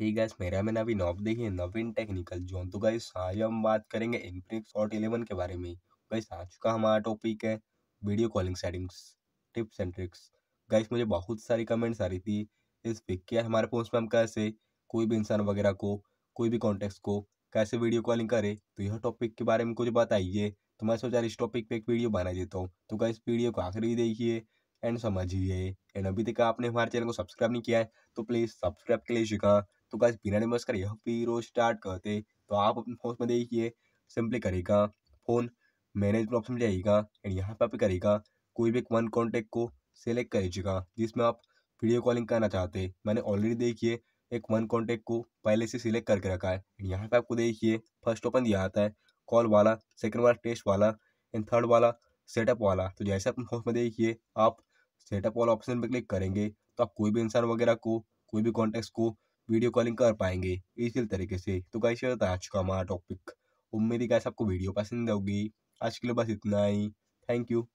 हे gas मेरा मैं नवीन देखी देखिए नवीन टेक्निकल जोन तो गाइस आज हम बात करेंगे इनफिनिक्स हॉट इलेवन के बारे में गाइस आज का हमारा टॉपिक है video calling settings tips and tricks guys मुझे बहुत सारी कमेंट्स आ रही थी इस पिक के हमारे पोस्ट में हम कैसे कोई भी इंसान वगैरह को कोई भी कॉन्टेक्ट को कैसे वीडियो कॉलिंग करे तो यह टॉपिक के बारे में कुछ बताइए तो मैं सोचा इस टॉपिक पे एक वीडियो बना देता हूँ तो गाइस वीडियो को आखिर भी देखिए एंड समझिए एंड अभी तक आपने हमारे चैनल को सब्सक्राइब नहीं किया है तो प्लीज़ सब्सक्राइब के लिए शिका तो गाइस बिना निमस कर यह पीरो स्टार्ट करते तो आप अपने फोन में देखिए सिंपली करेगा फ़ोन मैनेज ऑप्शन में जाइएगा एंड यहाँ पर आप करेगा कोई भी वन कॉन्टेक्ट को सेलेक्ट कर लीजिएगा जिसमें आप वीडियो कॉलिंग करना चाहते मैंने ऑलरेडी देखिए एक वन कॉन्टेक्ट को पहले से सिलेक्ट करके रखा है एंड यहाँ पे आपको देखिए फर्स्ट ओपन दिया आता है कॉल वाला सेकेंड वाला टेस्ट वाला एंड थर्ड वाला सेटअप वाला तो जैसे अपने फोन में देखिए आप सेटअप वाला ऑप्शन पर क्लिक करेंगे तो आप कोई भी इंसान वगैरह को कोई भी कॉन्टेक्ट को वीडियो कॉलिंग कर पाएंगे इसी तरीके से तो कैसे होता है आज का हमारा टॉपिक उम्मीद है कैसे आपको वीडियो पसंद होगी आज के लिए बस इतना ही थैंक यू